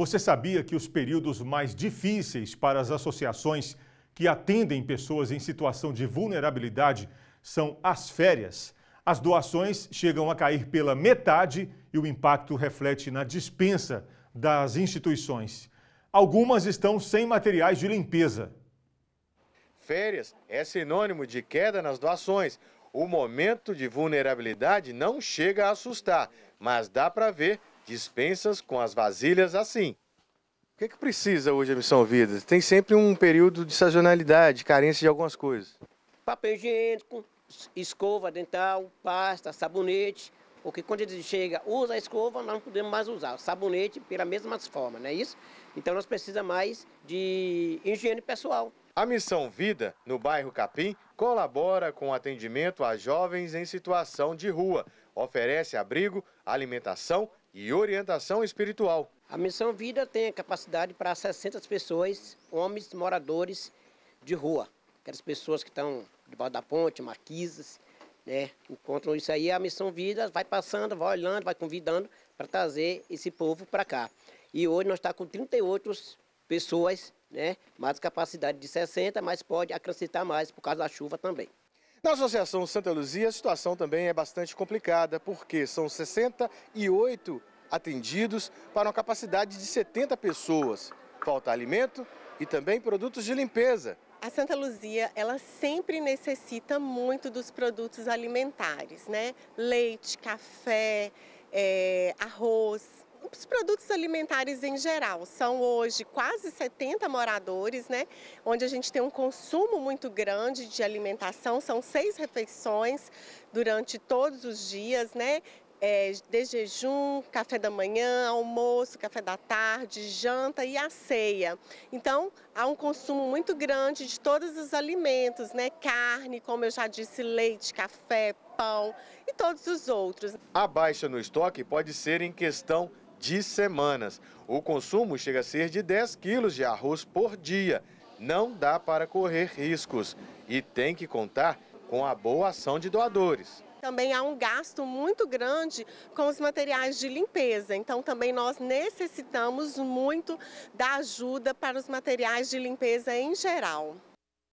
Você sabia que os períodos mais difíceis para as associações que atendem pessoas em situação de vulnerabilidade são as férias? As doações chegam a cair pela metade e o impacto reflete na dispensa das instituições. Algumas estão sem materiais de limpeza. Férias é sinônimo de queda nas doações. O momento de vulnerabilidade não chega a assustar, mas dá para ver dispensas com as vasilhas assim. O que, é que precisa hoje a Missão Vida? Tem sempre um período de sazonalidade, carência de algumas coisas. Papel higiênico, escova dental, pasta, sabonete, porque quando ele chega, usa a escova, nós não podemos mais usar. O sabonete, pela mesma forma, não é isso? Então nós precisamos mais de higiene pessoal. A Missão Vida, no bairro Capim, colabora com o atendimento a jovens em situação de rua, oferece abrigo, alimentação e orientação espiritual. A Missão Vida tem a capacidade para 60 pessoas, homens moradores de rua. Aquelas pessoas que estão debaixo da ponte, marquisas, né? Encontram isso aí, a Missão Vida vai passando, vai olhando, vai convidando para trazer esse povo para cá. E hoje nós estamos tá com 38 pessoas, né? Mais capacidade de 60, mas pode acrescentar mais por causa da chuva também. Na Associação Santa Luzia, a situação também é bastante complicada, porque são 68 atendidos para uma capacidade de 70 pessoas. Falta alimento e também produtos de limpeza. A Santa Luzia, ela sempre necessita muito dos produtos alimentares, né? Leite, café, é, arroz, os produtos alimentares em geral. São hoje quase 70 moradores, né? Onde a gente tem um consumo muito grande de alimentação. São seis refeições durante todos os dias, né? é, de jejum, café da manhã, almoço, café da tarde, janta e a ceia. Então, há um consumo muito grande de todos os alimentos, né? Carne, como eu já disse, leite, café, pão e todos os outros. A baixa no estoque pode ser em questão de semanas. O consumo chega a ser de 10 quilos de arroz por dia. Não dá para correr riscos e tem que contar com a boa ação de doadores. Também há um gasto muito grande com os materiais de limpeza, então também nós necessitamos muito da ajuda para os materiais de limpeza em geral.